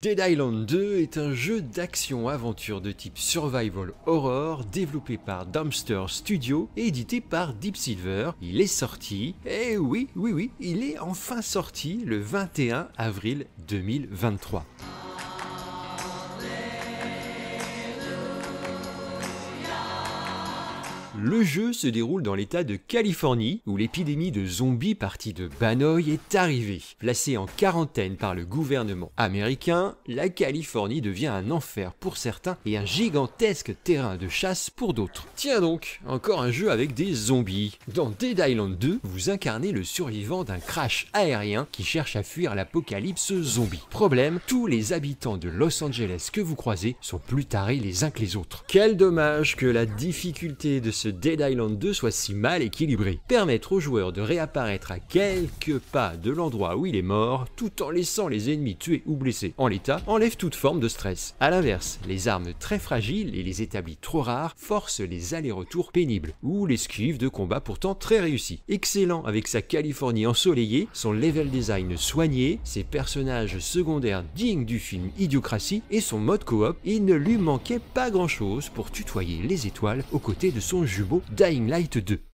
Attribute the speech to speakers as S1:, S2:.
S1: Dead Island 2 est un jeu d'action-aventure de type survival horror développé par Dumpster Studio et édité par Deep Silver. Il est sorti, et eh oui, oui, oui, il est enfin sorti le 21 avril 2023. Le jeu se déroule dans l'état de Californie, où l'épidémie de zombies partie de Banoy est arrivée. Placée en quarantaine par le gouvernement américain, la Californie devient un enfer pour certains et un gigantesque terrain de chasse pour d'autres. Tiens donc, encore un jeu avec des zombies. Dans Dead Island 2, vous incarnez le survivant d'un crash aérien qui cherche à fuir l'apocalypse zombie. Problème, tous les habitants de Los Angeles que vous croisez sont plus tarés les uns que les autres. Quel dommage que la difficulté de ce Dead Island 2 soit si mal équilibré. Permettre au joueur de réapparaître à quelques pas de l'endroit où il est mort, tout en laissant les ennemis tués ou blessés en l'état, enlève toute forme de stress. A l'inverse, les armes très fragiles et les établis trop rares forcent les allers-retours pénibles, ou les l'esquive de combat pourtant très réussis. Excellent avec sa Californie ensoleillée, son level design soigné, ses personnages secondaires dignes du film Idiocratie et son mode coop, il ne lui manquait pas grand chose pour tutoyer les étoiles aux côtés de son jumeau Dying Light 2.